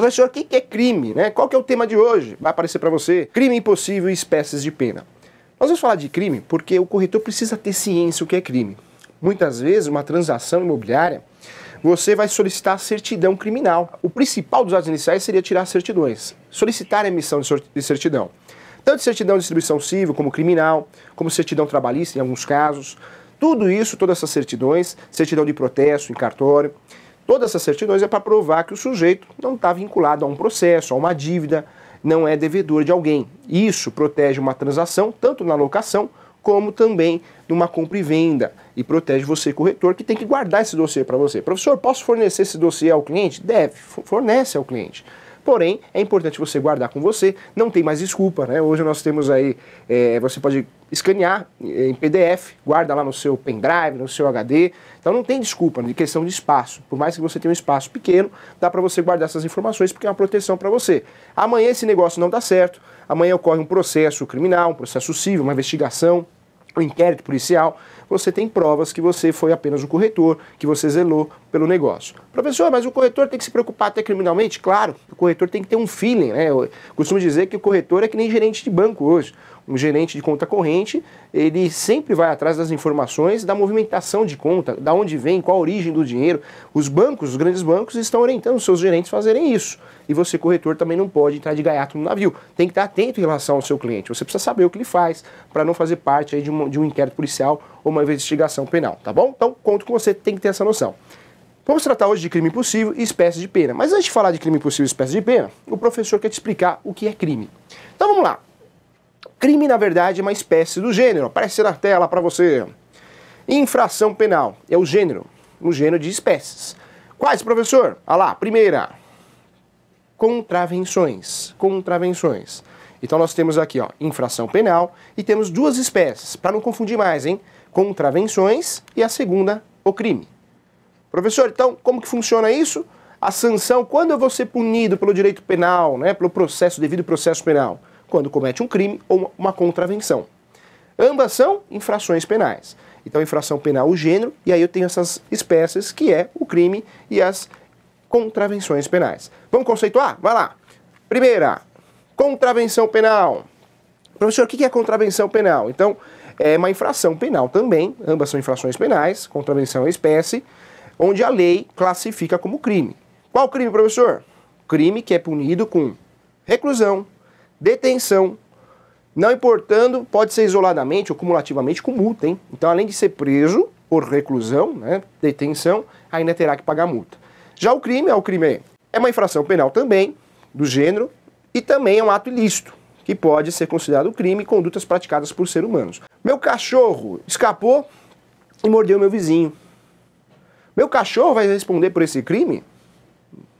professor, o que é crime? Né? Qual que é o tema de hoje? Vai aparecer para você. Crime impossível e espécies de pena. Nós vamos falar de crime porque o corretor precisa ter ciência o que é crime. Muitas vezes, uma transação imobiliária, você vai solicitar certidão criminal. O principal dos atos iniciais seria tirar certidões, solicitar a emissão de certidão. Tanto certidão de distribuição civil, como criminal, como certidão trabalhista em alguns casos. Tudo isso, todas essas certidões, certidão de protesto em cartório, Todas essas certidões é para provar que o sujeito não está vinculado a um processo, a uma dívida, não é devedor de alguém. Isso protege uma transação, tanto na locação como também numa compra e venda, e protege você, corretor, que tem que guardar esse dossiê para você. Professor, posso fornecer esse dossiê ao cliente? Deve, fornece ao cliente. Porém, é importante você guardar com você, não tem mais desculpa, né? Hoje nós temos aí, é, você pode escanear em PDF, guarda lá no seu pendrive, no seu HD. Então não tem desculpa de questão de espaço. Por mais que você tenha um espaço pequeno, dá para você guardar essas informações porque é uma proteção para você. Amanhã esse negócio não dá certo, amanhã ocorre um processo criminal, um processo civil, uma investigação, o inquérito policial, você tem provas que você foi apenas um corretor, que você zelou pelo negócio. Professor, mas o corretor tem que se preocupar até criminalmente? Claro, o corretor tem que ter um feeling, né? Eu costumo dizer que o corretor é que nem gerente de banco hoje um gerente de conta corrente, ele sempre vai atrás das informações da movimentação de conta, da onde vem, qual a origem do dinheiro. Os bancos, os grandes bancos, estão orientando seus gerentes a fazerem isso. E você, corretor, também não pode entrar de gaiato no navio. Tem que estar atento em relação ao seu cliente. Você precisa saber o que ele faz para não fazer parte aí de, uma, de um inquérito policial ou uma investigação penal, tá bom? Então, conto com você, tem que ter essa noção. Vamos tratar hoje de crime possível e espécie de pena. Mas antes de falar de crime possível e espécie de pena, o professor quer te explicar o que é crime. Então vamos lá. Crime, na verdade, é uma espécie do gênero. Aparece na tela para você. Infração penal é o gênero, no gênero de espécies. Quais, professor? Olha ah lá, primeira. Contravenções. Contravenções. Então nós temos aqui, ó, infração penal e temos duas espécies, para não confundir mais, hein? Contravenções e a segunda, o crime. Professor, então, como que funciona isso? A sanção, quando eu vou ser punido pelo direito penal, né, pelo processo, devido processo penal? quando comete um crime ou uma contravenção. Ambas são infrações penais. Então, infração penal, o gênero, e aí eu tenho essas espécies que é o crime e as contravenções penais. Vamos conceituar? Vai lá. Primeira, contravenção penal. Professor, o que é contravenção penal? Então, é uma infração penal também, ambas são infrações penais, contravenção é espécie, onde a lei classifica como crime. Qual crime, professor? Crime que é punido com reclusão, detenção. Não importando, pode ser isoladamente ou cumulativamente com multa, hein? Então, além de ser preso por reclusão, né, detenção, ainda terá que pagar multa. Já o crime, é o crime é uma infração penal também, do gênero, e também é um ato ilícito, que pode ser considerado crime e condutas praticadas por seres humanos. Meu cachorro escapou e mordeu meu vizinho. Meu cachorro vai responder por esse crime?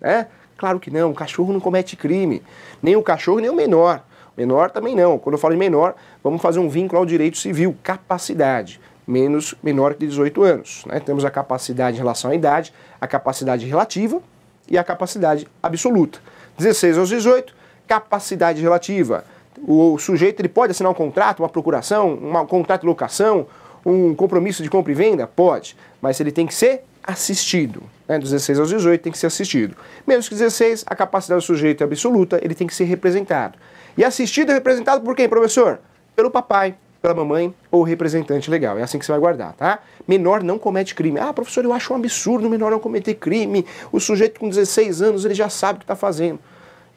É? Claro que não, o cachorro não comete crime. Nem o cachorro, nem o menor. Menor também não. Quando eu falo em menor, vamos fazer um vínculo ao direito civil, capacidade. Menos, menor que 18 anos. Né? Temos a capacidade em relação à idade, a capacidade relativa e a capacidade absoluta. 16 aos 18, capacidade relativa. O sujeito ele pode assinar um contrato, uma procuração, um contrato de locação, um compromisso de compra e venda? Pode, mas ele tem que ser assistido né, 16 aos 18 tem que ser assistido. Menos que 16, a capacidade do sujeito é absoluta, ele tem que ser representado. E assistido é representado por quem, professor? Pelo papai, pela mamãe ou representante legal. É assim que você vai guardar, tá? Menor não comete crime. Ah, professor, eu acho um absurdo o menor não cometer crime. O sujeito com 16 anos, ele já sabe o que está fazendo.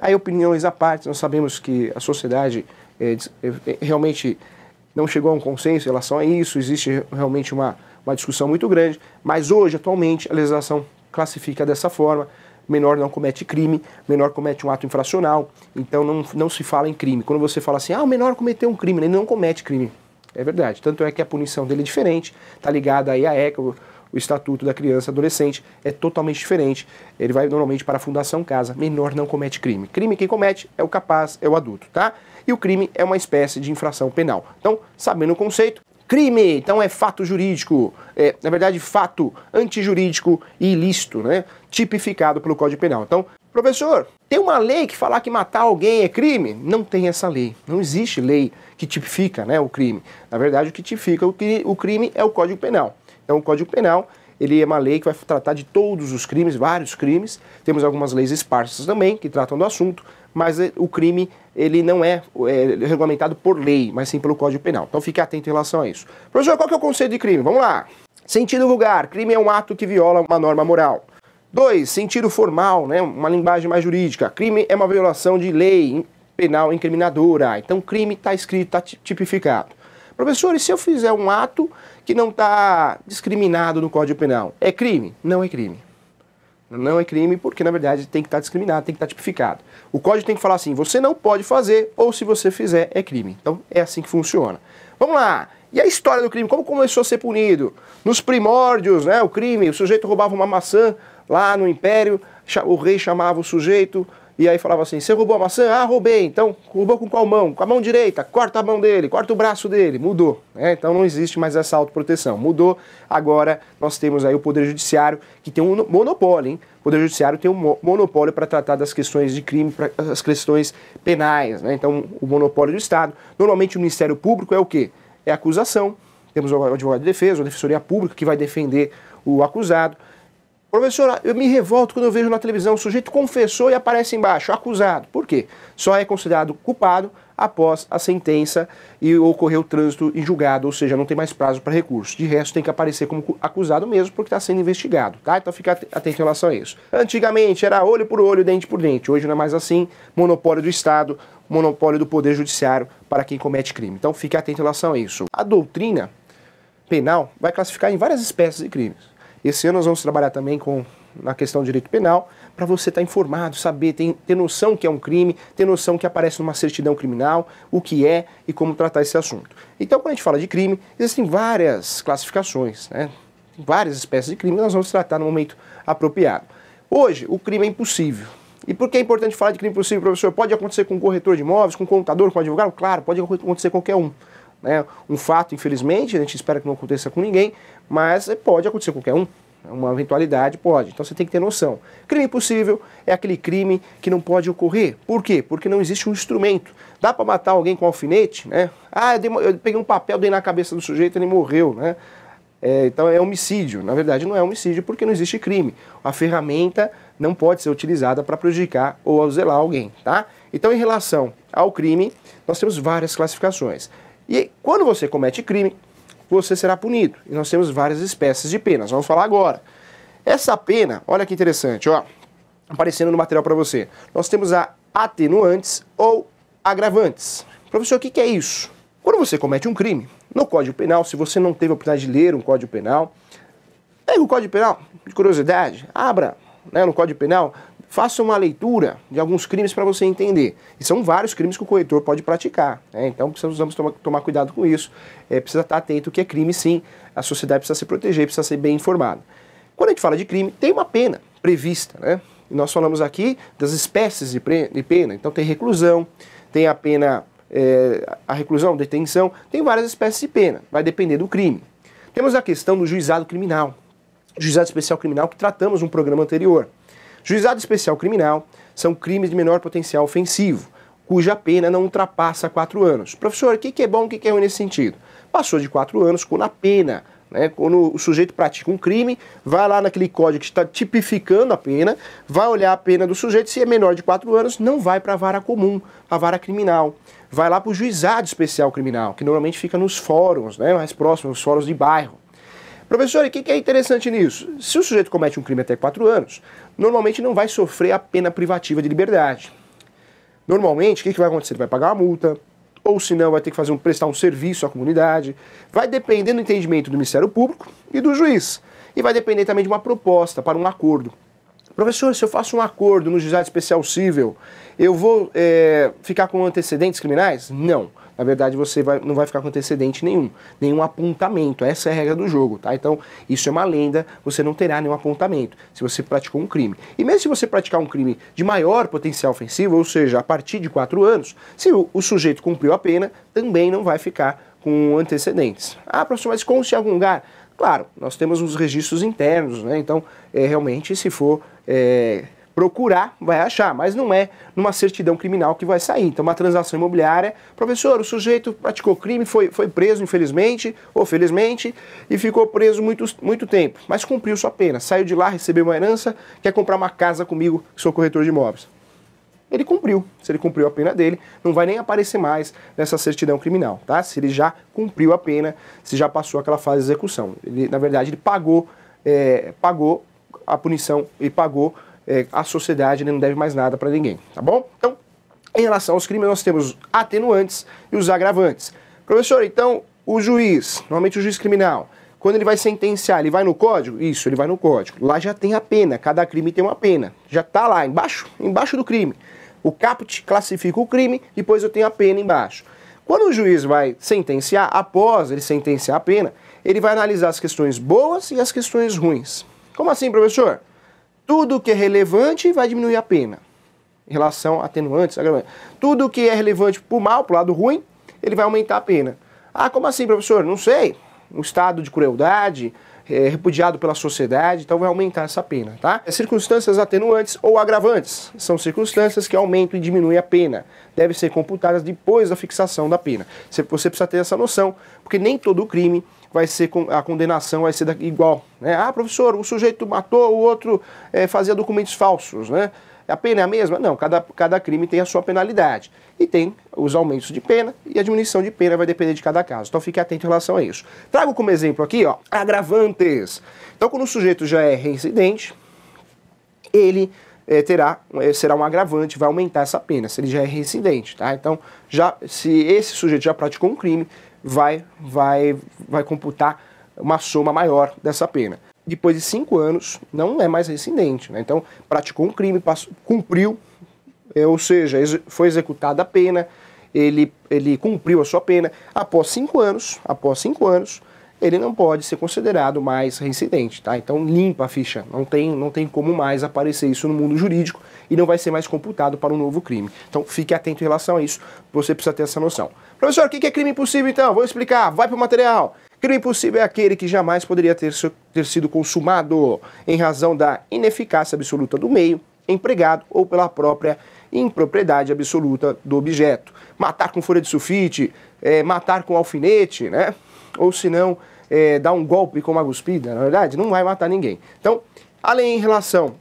Aí opiniões à parte, nós sabemos que a sociedade é, é, realmente não chegou a um consenso em relação a isso, existe realmente uma uma discussão muito grande, mas hoje, atualmente, a legislação classifica dessa forma. Menor não comete crime, menor comete um ato infracional, então não, não se fala em crime. Quando você fala assim, ah, o menor cometeu um crime, ele não comete crime. É verdade. Tanto é que a punição dele é diferente, está ligada aí à ECA, o, o Estatuto da Criança e Adolescente, é totalmente diferente. Ele vai normalmente para a Fundação Casa. Menor não comete crime. Crime quem comete é o capaz, é o adulto, tá? E o crime é uma espécie de infração penal. Então, sabendo o conceito, crime. Então é fato jurídico, é, na verdade, fato antijurídico e ilícito, né? Tipificado pelo Código Penal. Então, professor, tem uma lei que falar que matar alguém é crime? Não tem essa lei. Não existe lei que tipifica né, o crime. Na verdade, o que tipifica o, que, o crime é o Código Penal. Então, o Código Penal ele é uma lei que vai tratar de todos os crimes, vários crimes. Temos algumas leis esparsas também que tratam do assunto mas eh, o crime ele não é, é, regulamentado por lei, mas sim pelo Código Penal. Então fique atento em relação a isso. Professor, qual que é o conceito de crime? Vamos lá. Sentido vulgar. Crime é um ato que viola uma norma moral. Dois, Sentido formal, né? uma linguagem mais jurídica. Crime é uma violação de lei penal incriminadora. Então, crime está escrito, está tipificado. Professor, e se eu fizer um ato que não está discriminado no Código Penal? É crime? Não é crime. Não é crime porque, na verdade, tem que estar tá discriminado, tem que estar tá tipificado. O código tem que falar assim: você não pode fazer, ou se você fizer, é crime. Então é assim que funciona. Vamos lá! E a história do crime? Como começou a ser punido? Nos primórdios, né, o crime, o sujeito roubava uma maçã lá no império, o rei chamava o sujeito, e aí falava assim: você roubou a maçã? Ah, roubei. Então, roubou com qual mão? Com a mão direita. Corta a mão dele, corta o braço dele. Mudou. Né? Então não existe mais essa autoproteção. Mudou. Agora nós temos aí o Poder Judiciário, que tem um monopólio, hein? O Poder Judiciário tem um monopólio para tratar das questões de crime, para as questões penais. Né? Então, o monopólio do Estado. Normalmente o Ministério Público é o quê? É acusação. Temos o advogado de defesa, a defensoria pública que vai defender o acusado. Professora, eu me revolto quando eu vejo na televisão o sujeito confessou e aparece embaixo, acusado. Por quê? Só é considerado culpado após a sentença e ocorrer o trânsito em julgado, ou seja, não tem mais prazo para recurso. De resto, tem que aparecer como acusado mesmo, porque está sendo investigado, tá? Então fica atento em relação a isso. Antigamente era olho por olho, dente por dente. Hoje não é mais assim. Monopólio do Estado, monopólio do Poder Judiciário para quem comete crime. Então fique atento em relação a isso. A doutrina penal vai classificar em várias espécies de crimes. Esse ano nós vamos trabalhar também com na questão do direito penal, para você estar tá informado, saber, ter, ter noção que é um crime, ter noção que aparece numa certidão criminal, o que é e como tratar esse assunto. Então, quando a gente fala de crime, existem várias classificações, né? Tem várias espécies de crime que nós vamos tratar no momento apropriado. Hoje, o crime é impossível. E por que é importante falar de crime impossível, professor? Pode acontecer com um corretor de imóveis, com um contador, com um advogado? Claro, pode acontecer com qualquer um né, um fato, infelizmente, a gente espera que não aconteça com ninguém, mas pode acontecer com qualquer um. Uma eventualidade pode, então você tem que ter noção. Crime possível é aquele crime que não pode ocorrer. Por quê? Porque não existe um instrumento. Dá para matar alguém com um alfinete, né? Ah, eu, dei, eu, peguei um papel, dei na cabeça do sujeito, e ele morreu, né? É, então é homicídio. Na verdade, não é homicídio porque não existe crime. A ferramenta não pode ser utilizada para prejudicar ou auxiliar alguém, tá? Então, em relação ao crime, nós temos várias classificações. E quando você comete crime, você será punido. E nós temos várias espécies de penas. Vamos falar agora. Essa pena, olha que interessante, ó, aparecendo no material para você. Nós temos a atenuantes ou agravantes. Professor, o que, que é isso? Quando você comete um crime, no Código Penal, se você não teve a oportunidade de ler um Código Penal, pega o Código Penal, de curiosidade, abra né, no Código Penal faça uma leitura de alguns crimes para você entender. E são vários crimes que o corretor pode praticar. Né? Então precisamos tomar, tomar cuidado com isso. É, precisa estar atento que é crime, sim. A sociedade precisa se proteger, precisa ser bem informada. Quando a gente fala de crime, tem uma pena prevista. Né? E nós falamos aqui das espécies de, de pena. Então tem reclusão, tem a pena, é, a reclusão, detenção, tem várias espécies de pena. Vai depender do crime. Temos a questão do juizado criminal. Juizado Especial Criminal que tratamos um programa anterior. Juizado especial criminal são crimes de menor potencial ofensivo, cuja pena não ultrapassa quatro anos. Professor, o que, que é bom, o que, é ruim nesse sentido? Passou de quatro anos quando a pena né? Quando o sujeito pratica um crime, vai lá naquele código que está tipificando a pena, vai olhar a pena do sujeito, se é menor de quatro anos, não vai para a vara comum, a vara criminal. Vai lá para o juizado especial criminal, que normalmente fica nos fóruns, né? mais próximos, nos fóruns de bairro. Professor, o que, é interessante nisso? Se o sujeito comete um crime até quatro anos, normalmente não vai sofrer a pena privativa de liberdade. Normalmente, o que, que vai acontecer? Ele vai pagar uma multa, ou se não, vai ter que fazer um, prestar um serviço à comunidade. Vai depender do entendimento do Ministério Público e do juiz. E vai depender também de uma proposta para um acordo. Professor, se eu faço um acordo no juizado especial civil, eu vou é, ficar com antecedentes criminais? Não na verdade você vai, não vai ficar com antecedente nenhum, nenhum apontamento. Essa é a regra do jogo, tá? Então, isso é uma lenda, você não terá nenhum apontamento se você praticou um crime. E mesmo se você praticar um crime de maior potencial ofensivo, ou seja, a partir de quatro anos, se o, o sujeito cumpriu a pena, também não vai ficar com antecedentes. Ah, professor, mas se em algum lugar? Claro, nós temos os registros internos, né? Então, é, realmente, se for é, procurar, vai achar, mas não é numa certidão criminal que vai sair. Então, uma transação imobiliária, professor, o sujeito praticou crime, foi, foi preso, infelizmente, ou felizmente, e ficou preso muito, muito tempo, mas cumpriu sua pena, saiu de lá, recebeu uma herança, quer comprar uma casa comigo, que sou corretor de imóveis. Ele cumpriu. Se ele cumpriu a pena dele, não vai nem aparecer mais nessa certidão criminal, tá? Se ele já cumpriu a pena, se já passou aquela fase de execução. Ele, na verdade, ele pagou, é, pagou a punição e pagou é, a sociedade não deve mais nada para ninguém, tá bom? Então, em relação aos crimes, nós temos atenuantes e os agravantes. Professor, então, o juiz, normalmente o juiz criminal, quando ele vai sentenciar, ele vai no código? Isso, ele vai no código. Lá já tem a pena, cada crime tem uma pena. Já está lá, embaixo, embaixo do crime. O caput classifica o crime, depois eu tenho a pena embaixo. Quando o juiz vai sentenciar, após ele sentenciar a pena, ele vai analisar as questões boas e as questões ruins. Como assim, professor? Tudo que é relevante vai diminuir a pena. Em relação a atenuantes, agravantes. Tudo que é relevante para o mal, para o lado ruim, ele vai aumentar a pena. Ah, como assim, professor? Não sei. Um estado de crueldade, é, repudiado pela sociedade, então vai aumentar essa pena, tá? É circunstâncias atenuantes ou agravantes são circunstâncias que aumentam e diminuem a pena. Devem ser computadas depois da fixação da pena. Você precisa ter essa noção, porque nem todo crime vai ser a condenação vai ser igual. Né? Ah, professor, o sujeito matou, o outro é, fazia documentos falsos, né? A pena é a mesma? Não, cada, cada crime tem a sua penalidade. E tem os aumentos de pena e a diminuição de pena vai depender de cada caso. Então fique atento em relação a isso. Trago como exemplo aqui, ó, agravantes. Então, quando o sujeito já é reincidente, ele é, terá, é, será um agravante, vai aumentar essa pena, se ele já é reincidente, tá? Então, já, se esse sujeito já praticou um crime, vai, vai, vai computar uma soma maior dessa pena. Depois de cinco anos, não é mais recidente Né? Então, praticou um crime, passou, cumpriu, é, ou seja, foi executada a pena, ele, ele cumpriu a sua pena. Após cinco anos, após cinco anos, ele não pode ser considerado mais reincidente, tá? Então limpa a ficha, não tem, não tem como mais aparecer isso no mundo jurídico, e não vai ser mais computado para um novo crime. Então fique atento em relação a isso, você precisa ter essa noção. Professor, o que é crime impossível então? Vou explicar, vai para o material. Crime impossível é aquele que jamais poderia ter, ter sido consumado em razão da ineficácia absoluta do meio empregado ou pela própria impropriedade absoluta do objeto. Matar com folha de sulfite, é, matar com alfinete, né? Ou se não, é, dar um golpe com uma guspida, na verdade, não vai matar ninguém. Então, além em relação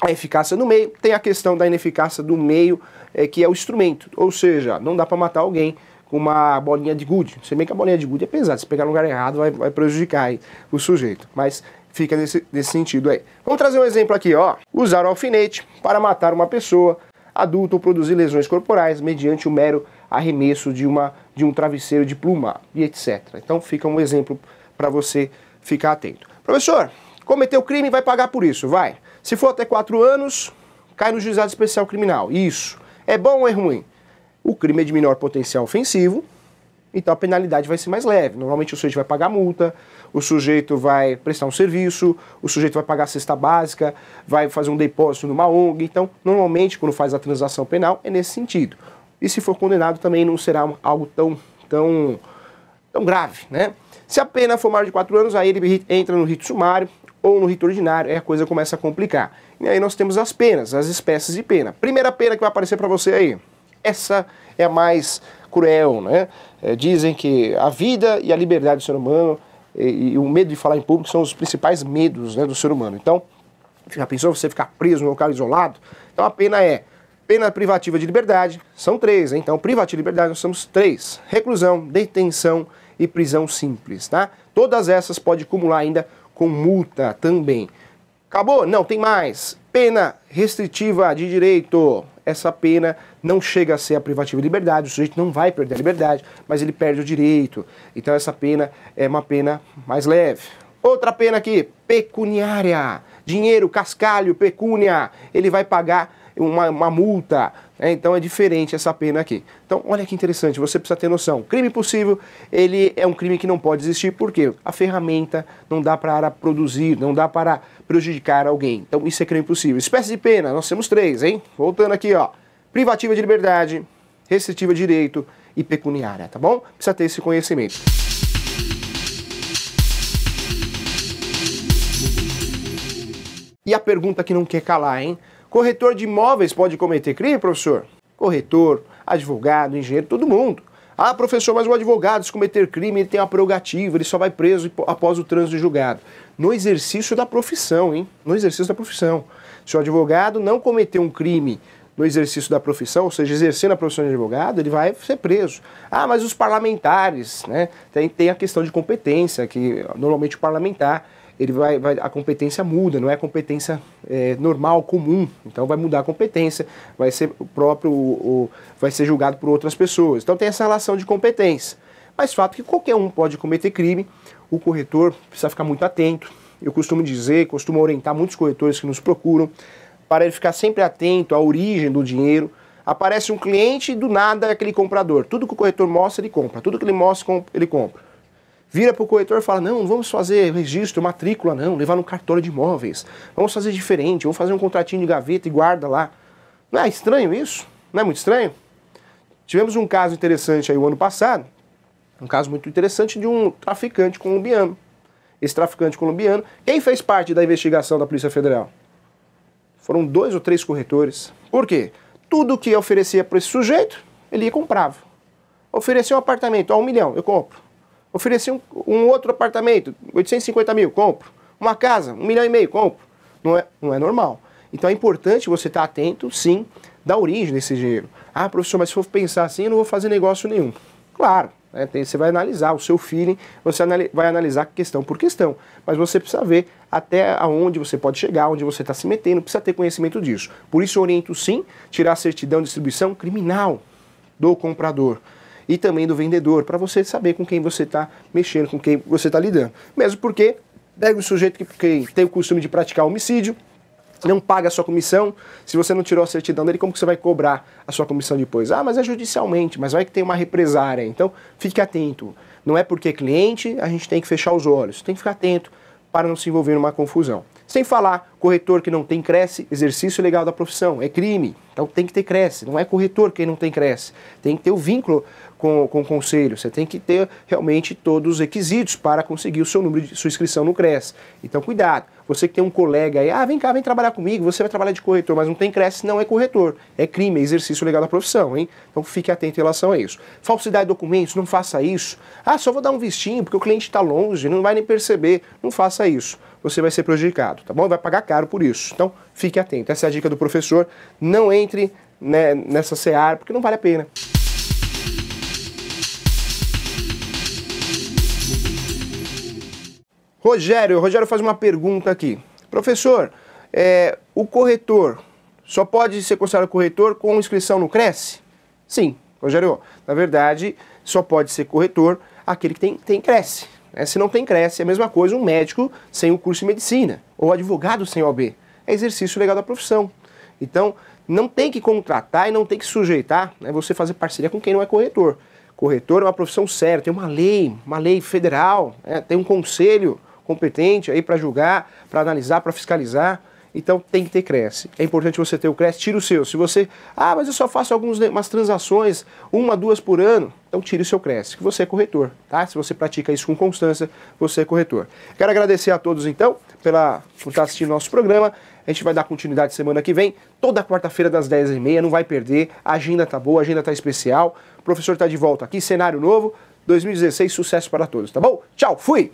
a eficácia no meio, tem a questão da ineficácia do meio, é, que é o instrumento. Ou seja, não dá para matar alguém com uma bolinha de gude. Se bem que a bolinha de gude é pesada, se pegar no lugar errado vai, vai prejudicar aí, o sujeito. Mas fica nesse, nesse sentido aí. Vamos trazer um exemplo aqui, ó. Usar o alfinete para matar uma pessoa adulta ou produzir lesões corporais mediante o mero arremesso de, uma, de um travesseiro de pluma e etc. Então fica um exemplo para você ficar atento. Professor, cometeu crime vai pagar por isso, vai. Se for até quatro anos, cai no juizado especial criminal. Isso. É bom ou é ruim? O crime é de menor potencial ofensivo, então a penalidade vai ser mais leve. Normalmente o sujeito vai pagar multa, o sujeito vai prestar um serviço, o sujeito vai pagar a cesta básica, vai fazer um depósito numa ONG. Então, normalmente, quando faz a transação penal, é nesse sentido. E se for condenado, também não será algo tão, tão, tão grave, né? Se a pena for maior de quatro anos, aí ele entra no rito sumário, ou no rito ordinário, aí a coisa começa a complicar. E aí nós temos as penas, as espécies de pena. Primeira pena que vai aparecer para você aí. Essa é a mais cruel, né? É, dizem que a vida e a liberdade do ser humano e, e, o medo de falar em público são os principais medos né, do ser humano. Então, já pensou você ficar preso num local isolado? Então a pena é pena privativa de liberdade, são três, hein? então privativa de liberdade nós somos três, reclusão, detenção e prisão simples, tá? Todas essas pode acumular ainda com multa também. Acabou? Não, tem mais. Pena restritiva de direito. Essa pena não chega a ser a privativa de liberdade, o sujeito não vai perder a liberdade, mas ele perde o direito. Então essa pena é uma pena mais leve. Outra pena aqui, pecuniária. Dinheiro, cascalho, pecúnia. Ele vai pagar uma, uma multa. Né? Então é diferente essa pena aqui. Então, olha que interessante, você precisa ter noção. Crime possível, ele é um crime que não pode existir, porque a ferramenta não dá para produzir, não dá para prejudicar alguém. Então, isso é crime possível. Espécie de pena, nós temos três, hein? Voltando aqui, ó. Privativa de liberdade, restritiva de direito e pecuniária, tá bom? Precisa ter esse conhecimento. E a pergunta que não quer calar, hein? Corretor de imóveis pode cometer crime, professor? Corretor, advogado, engenheiro, todo mundo. Ah, professor, mas o advogado, se cometer crime, ele tem a prerrogativa, ele só vai preso após o trânsito julgado. No exercício da profissão, hein? No exercício da profissão. Se o advogado não cometer um crime no exercício da profissão, ou seja, exercendo a profissão de advogado, ele vai ser preso. Ah, mas os parlamentares, né? Tem, tem a questão de competência, que normalmente o parlamentar ele vai, vai, a competência muda, não é competência é, normal, comum. Então vai mudar a competência, vai ser o próprio, o, vai ser julgado por outras pessoas. Então tem essa relação de competência. Mas fato que qualquer um pode cometer crime, o corretor precisa ficar muito atento. Eu costumo dizer, costumo orientar muitos corretores que nos procuram para ele ficar sempre atento à origem do dinheiro. Aparece um cliente e do nada é aquele comprador. Tudo que o corretor mostra, ele compra. Tudo que ele mostra, ele compra vira para o corretor e fala: não, não vamos fazer registro, matrícula, não, levar no cartório de imóveis. Vamos fazer diferente, vamos fazer um contratinho de gaveta e guarda lá. Não é estranho isso? Não é muito estranho? Tivemos um caso interessante aí o ano passado, um caso muito interessante de um traficante colombiano. Esse traficante colombiano, quem fez parte da investigação da Polícia Federal? Foram dois ou três corretores. Por quê? Tudo que oferecia para esse sujeito, ele comprava. Oferecia um apartamento, ó, um milhão, eu compro. Ofereci um, um outro apartamento, 850 mil, compro. Uma casa, um milhão e meio, compro. Não é, não é normal. Então é importante você estar atento, sim, da origem desse dinheiro. Ah, professor, mas se for pensar assim, eu não vou fazer negócio nenhum. Claro, né, tem, você vai analisar o seu feeling, você vai analisar questão por questão. Mas você precisa ver até aonde você pode chegar, onde você está se metendo, precisa ter conhecimento disso. Por isso eu oriento sim, tirar a certidão de distribuição criminal do comprador e também do vendedor, para você saber com quem você está mexendo, com quem você está lidando. Mesmo porque pega um sujeito que, que tem o costume de praticar homicídio, não paga a sua comissão, se você não tirou a certidão dele, como que você vai cobrar a sua comissão depois? Ah, mas é judicialmente, mas vai que tem uma represária. Então, fique atento. Não é porque é cliente, a gente tem que fechar os olhos. Tem que ficar atento para não se envolver numa confusão. Sem falar, corretor que não tem cresce, exercício legal da profissão, é crime. Então tem que ter cresce. Não é corretor quem não tem cresce. Tem que ter o vínculo com, com o conselho. Você tem que ter realmente todos os requisitos para conseguir o seu número de sua inscrição no cresce. Então cuidado. Você que tem um colega aí, ah, vem cá, vem trabalhar comigo, você vai trabalhar de corretor, mas não tem cresce, não é corretor. É crime, é exercício legal da profissão, hein? Então fique atento em relação a isso. Falsidade de documentos, não faça isso. Ah, só vou dar um vistinho porque o cliente está longe, não vai nem perceber. Não faça isso você vai ser prejudicado, tá bom? Vai pagar caro por isso. Então, fique atento. Essa é a dica do professor. Não entre né, nessa seara, porque não vale a pena. Rogério, Rogério faz uma pergunta aqui. Professor, é, o corretor só pode ser considerado corretor com inscrição no Cresce? Sim, Rogério, na verdade, só pode ser corretor aquele que tem, tem Cresce. Né? Se não tem creche, é a mesma coisa um médico sem o curso de medicina, ou advogado sem OB. É exercício legal da profissão. Então, não tem que contratar e não tem que sujeitar né, você fazer parceria com quem não é corretor. Corretor é uma profissão séria, tem uma lei, uma lei federal, né, tem um conselho competente aí para julgar, para analisar, para fiscalizar. Então tem que ter cresce. É importante você ter o cresce, tira o seu. Se você, ah, mas eu só faço algumas transações, uma, duas por ano, então tire o seu cresce, que você é corretor, tá? Se você pratica isso com constância, você é corretor. Quero agradecer a todos então pela, por estar assistindo nosso programa. A gente vai dar continuidade semana que vem, toda quarta-feira das 10h30, não vai perder. A agenda tá boa, a agenda tá especial. O professor tá de volta aqui, cenário novo. 2016, sucesso para todos, tá bom? Tchau, fui!